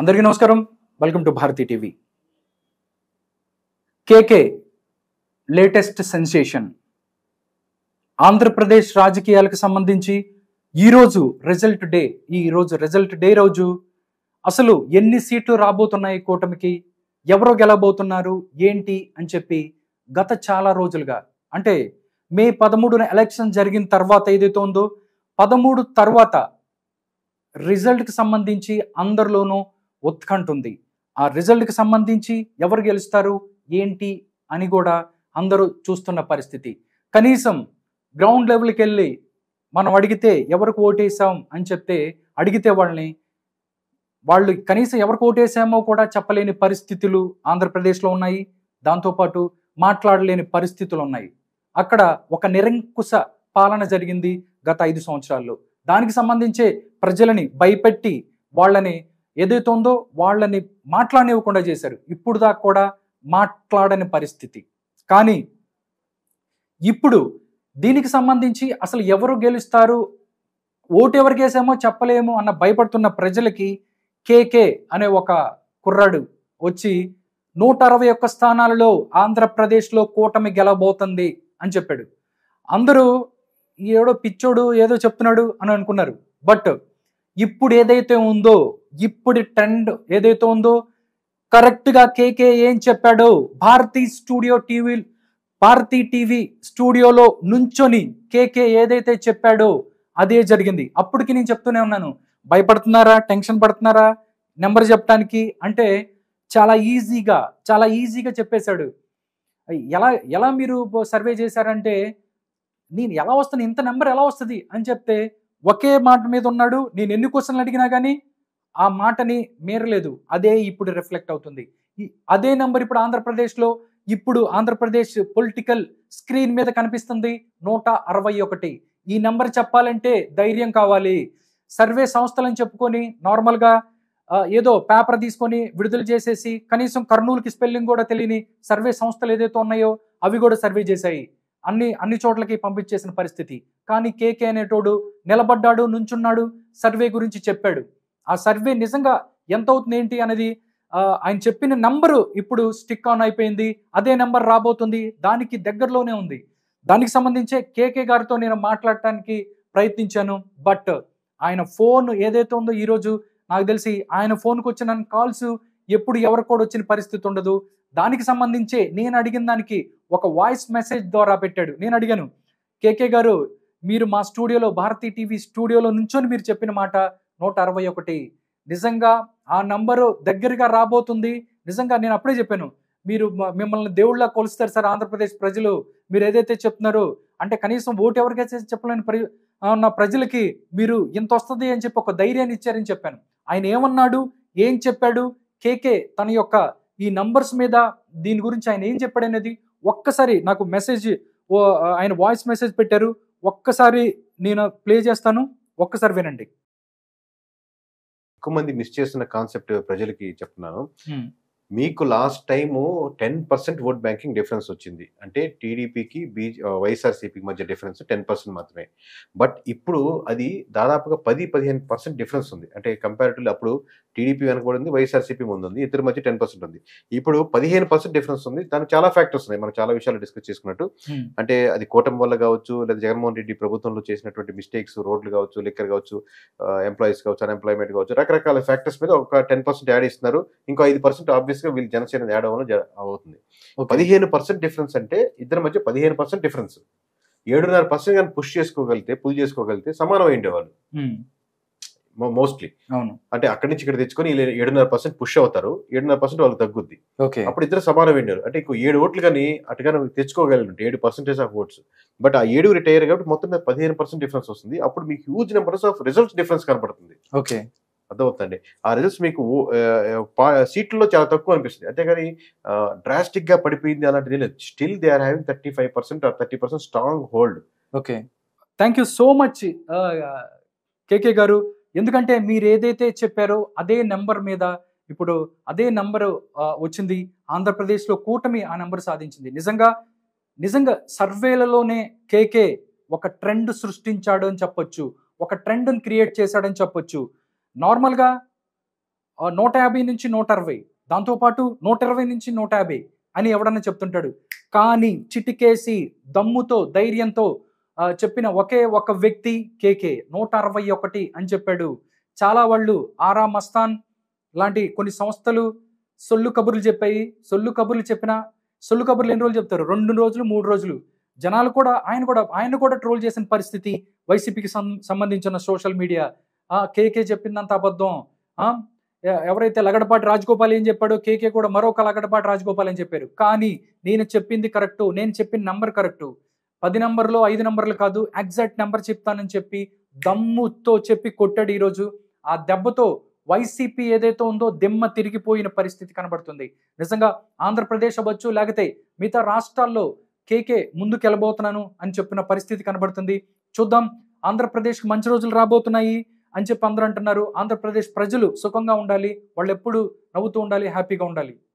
అందరికీ నమస్కారం welcome to Bharati TV K K latest sensation Andhra Pradesh రాజకీయాలకు సంబంధించి ఈరోజు రిజల్ట్ డే ఈ రోజు రిజల్ట్ డే రోజు అసలు ఎన్ని సీట్లు రాబోతున్నాయి కూటమికి ఎవరో గెలబోతున్నారు ఏంటి అని చెప్పి గత చాలా రోజులుగా అంటే మే పదమూడున ఎలక్షన్ జరిగిన తర్వాత ఏదైతే ఉందో పదమూడు తర్వాత రిజల్ట్కి సంబంధించి అందరిలోనూ ఉత్కంఠ ఉంది ఆ రిజల్ట్కి సంబంధించి ఎవరు గెలుస్తారు ఏంటి అని కూడా అందరూ చూస్తున్న పరిస్థితి కనీసం గ్రౌండ్ లెవెల్కి వెళ్ళి మనం అడిగితే ఎవరికి ఓటేసాం అని చెప్తే అడిగితే వాళ్ళని వాళ్ళు కనీసం ఎవరికి ఓటేసామో కూడా చెప్పలేని పరిస్థితులు ఆంధ్రప్రదేశ్లో ఉన్నాయి దాంతోపాటు మాట్లాడలేని పరిస్థితులు ఉన్నాయి అక్కడ ఒక నిరంకుశ పాలన జరిగింది గత ఐదు సంవత్సరాల్లో దానికి సంబంధించే ప్రజలని భయపెట్టి వాళ్ళని ఏదైతే ఉందో వాళ్ళని మాట్లాడనివ్వకుండా చేశారు ఇప్పుడు దాకా కూడా మాట్లాడని పరిస్థితి కానీ ఇప్పుడు దీనికి సంబంధించి అసలు ఎవరు గెలుస్తారు ఓటు ఎవరు గేసామో చెప్పలేము అన్న భయపడుతున్న ప్రజలకి కేకే అనే ఒక కుర్రాడు వచ్చి నూట అరవై ఒక్క స్థానాలలో ఆంధ్రప్రదేశ్లో కూటమి గెలబోతుంది అని చెప్పాడు అందరూ ఏడో పిచ్చోడు ఏదో చెప్తున్నాడు అని అనుకున్నారు బట్ ఇప్పుడు ఏదైతే ఉందో ఇప్పుడు ట్రెండ్ ఏదైతే ఉందో కరెక్ట్గా కేకే ఏం చెప్పాడో Bharathi studio TV Bharathi TV స్టూడియోలో నుంచొని కేకే ఏదైతే చెప్పాడో అదే జరిగింది అప్పటికి నేను చెప్తూనే ఉన్నాను భయపడుతున్నారా టెన్షన్ పడుతున్నారా నెంబర్ చెప్పడానికి అంటే చాలా ఈజీగా చాలా ఈజీగా చెప్పేశాడు ఎలా ఎలా మీరు సర్వే చేశారంటే నేను ఎలా వస్తాను ఇంత నెంబర్ ఎలా వస్తుంది అని చెప్తే ఒకే మాట మీద ఉన్నాడు నేను ఎన్ని క్వశ్చన్లు అడిగినా కానీ ఆ మాటని మేరలేదు అదే ఇప్పుడు రిఫ్లెక్ట్ అవుతుంది అదే నంబర్ ఇప్పుడు ఆంధ్రప్రదేశ్లో ఇప్పుడు ఆంధ్రప్రదేశ్ పొలిటికల్ స్క్రీన్ మీద కనిపిస్తుంది నూట అరవై ఒకటి ఈ నెంబర్ చెప్పాలంటే ధైర్యం కావాలి సర్వే సంస్థలని చెప్పుకొని నార్మల్గా ఏదో పేపర్ తీసుకొని విడుదల చేసేసి కనీసం కర్నూలుకి స్పెల్లింగ్ కూడా తెలియని సర్వే సంస్థలు ఏదైతే ఉన్నాయో అవి కూడా సర్వే చేశాయి అన్ని అన్ని చోట్లకి పంపించేసిన పరిస్థితి కానీ కేకే అనేటోడు నిలబడ్డాడు నుంచున్నాడు సర్వే గురించి చెప్పాడు ఆ సర్వే నిజంగా ఎంత అవుతుంది ఏంటి అనేది ఆయన చెప్పిన నంబరు ఇప్పుడు స్టిక్ ఆన్ అయిపోయింది అదే నెంబర్ రాబోతుంది దానికి దగ్గరలోనే ఉంది దానికి సంబంధించే కేకే గారితో నేను మాట్లాడటానికి ప్రయత్నించాను బట్ ఆయన ఫోన్ ఏదైతే ఉందో ఈరోజు నాకు తెలిసి ఆయన ఫోన్కి వచ్చిన కాల్స్ ఎప్పుడు ఎవరికి కూడా వచ్చిన పరిస్థితి ఉండదు దానికి సంబంధించే నేను అడిగిన దానికి ఒక వాయిస్ మెసేజ్ ద్వారా పెట్టాడు నేను అడిగాను కేకే గారు మీరు మా స్టూడియోలో భారతీ టీవీ స్టూడియోలో నుంచొని మీరు చెప్పిన మాట నూట అరవై ఒకటి నిజంగా ఆ నంబరు దగ్గరగా రాబోతుంది నిజంగా నేను అప్పుడే చెప్పాను మీరు మిమ్మల్ని దేవుళ్ళ కొలుస్తారు సార్ ఆంధ్రప్రదేశ్ ప్రజలు మీరు ఏదైతే చెప్తున్నారో అంటే కనీసం ఓటు ఎవరికైతే చెప్పలేని ప్ర ఉన్న ప్రజలకి మీరు ఇంత వస్తుంది అని చెప్పి ఒక ధైర్యాన్ని ఇచ్చారని చెప్పాను ఆయన ఏమన్నాడు ఏం చెప్పాడు కేకే తన యొక్క ఈ నంబర్స్ మీద దీని గురించి ఆయన ఏం చెప్పాడు అనేది ఒక్కసారి నాకు మెసేజ్ ఆయన వాయిస్ మెసేజ్ పెట్టారు ఒక్కసారి నేను ప్లే చేస్తాను ఒక్కసారి వినండి ఎక్కువ మంది మిస్ చేస్తున్న కాన్సెప్ట్ ప్రజలకి చెప్తున్నాను మీకు last time ten percent vote banking difference వచ్చింది అంటే టీడీపీకి బీ వైఎస్ఆర్సీపీకి మధ్య డిఫరెన్స్ టెన్ పర్సెంట్ మాత్రమే బట్ ఇప్పుడు అది దాదాపుగా పది పదిహేను పర్సెంట్ డిఫరెన్స్ ఉంది అంటే కంపారిటివ్లీ అప్పుడు టీడీపీ వెనకబడింది వైఎస్ఆర్సీపీ ఉంది ఇద్దరి మధ్య టెన్ పర్సెంట్ ఉంది ఇప్పుడు పదిహేను పర్సెంట్ డిఫరెన్స్ ఉంది దానికి చాలా ఫ్యాక్టర్స్ ఉన్నాయి మనం చాలా విషయాలు డిస్కస్ చేసుకున్నట్టు hmm. అంటే అది కూటమి వల్ల కావచ్చు లేదా జగన్మోహన్ రెడ్డి ప్రభుత్వంలో చేసినటువంటి మిస్టేక్స్ రోడ్లు కావచ్చు లిక్కర్ కావచ్చు ఎంప్లాయీస్ uh, కావచ్చు అన్ఎంప్లాయ్మెంట్ కావచ్చు రకరకాల ఫ్యాక్టర్స్ మీద ఒక టెన్ పర్సెంట్ యాడ్ ఇస్తున్నారు ఇంకో ఐదు పర్సెంట్ ఆబ్వియస్ గా వీళ్ళు జనసేన తేడం అవుతుంది పదిహేను పర్సెంట్ డిఫరెన్స్ అంటే ఇద్దరి మధ్య పదిహేను పర్సెంట్ డిఫరెన్స్ ఏడున్నర పర్సెంట్ కానీ పుష్ చేసుకోగలిగితే పూజ చేసుకోగలిగితే సమానం ఉండేవాళ్ళు మోస్ట్లీ అంటే అక్కడి నుంచి ఇక్కడ తెచ్చుకొని ఏడున్నర పర్సెంట్ పుష్ అవుతారు ఏడున్నర పర్సెంట్ వాళ్ళు తగ్గుద్ది అప్పుడు ఇద్దరు సమానం వెళ్ళారు అంటే ఇంకో ఏడు ఓట్లు కానీ అటుగా తెచ్చుకోగలంటే ఏడు పర్సెంటేజ్ ఆఫ్ ఓట్స్ బట్ ఆ ఏడు రిటైర్ కాబట్టి మొత్తం మీద పదిహేను పర్సెంట్ డిఫరెన్స్ వస్తుంది అప్పుడు మీకు huge numbers of results difference కనపడుతుంది ఓకే అర్థమవుతుంది ఆ రిజల్ట్స్ మీకు సీట్లలో చాలా తక్కువ అనిపిస్తుంది అంతేగాని డ్రాస్టిక్గా పడిపోయింది అలాంటిది లేదు still they are having thirty five percent or thirty percent stronghold okay thank you so much KK గారు ఎందుకంటే మీరు ఏదైతే చెప్పారో అదే నెంబర్ మీద ఇప్పుడు అదే నెంబర్ వచ్చింది ఆంధ్రప్రదేశ్లో కూటమి ఆ నెంబర్ సాధించింది నిజంగా నిజంగా సర్వేలలోనే కేకే ఒక ట్రెండ్ సృష్టించాడు అని చెప్పొచ్చు ఒక ట్రెండ్ని క్రియేట్ చేశాడని చెప్పొచ్చు నార్మల్గా నూట యాభై నుంచి నూట అరవై దాంతోపాటు నూట ఇరవై నుంచి నూట యాభై అని ఎవడన్నా చెప్తుంటాడు కానీ చిటికేసి దమ్ముతో ధైర్యంతో చెప్పిన ఒకే ఒక వ్యక్తి కేకే నూట అరవై ఒకటి అని చెప్పాడు చాలా వాళ్ళు ఆరా మస్తాన్ లాంటి కొన్ని సంస్థలు సొల్లు కబుర్లు చెప్పాయి సొల్లు కబుర్లు చెప్పిన సొల్లు కబుర్లు ఎన్ని రోజులు చెప్తారు రెండు రోజులు మూడు రోజులు జనాలు కూడా ఆయన కూడా ఆయన కూడా ట్రోల్ చేసిన పరిస్థితి వైసీపీకి సంబంధించిన సోషల్ మీడియా కేకే చెప్పిందంత అబద్ధం ఎవరైతే లగడపాటి రాజగోపాల్ ఏం చెప్పాడో కేకే కూడా మరొక లగడపాటి రాజగోపాల్ అని చెప్పారు కానీ నేను చెప్పింది కరెక్టు నేను చెప్పిన నెంబర్ కరెక్టు పది నెంబర్లో ఐదు నెంబర్లు కాదు ఎగ్జాక్ట్ నెంబర్ చెప్తానని చెప్పి దమ్ముతో చెప్పి కొట్టాడు ఈరోజు ఆ దెబ్బతో వైసీపీ ఏదైతే ఉందో దిమ్మ తిరిగిపోయిన పరిస్థితి కనబడుతుంది నిజంగా ఆంధ్రప్రదేశ్ అవ్వచ్చు లేకపోతే మిగతా రాష్ట్రాల్లో కేకే ముందుకు వెళ్ళబోతున్నాను అని చెప్పిన పరిస్థితి కనబడుతుంది చూద్దాం ఆంధ్రప్రదేశ్కి మంచి రోజులు రాబోతున్నాయి అని చెప్పి అందరూ అంటున్నారు ఆంధ్రప్రదేశ్ ప్రజలు సుఖంగా ఉండాలి వాళ్ళు ఎప్పుడు నవ్వుతూ ఉండాలి హ్యాపీగా ఉండాలి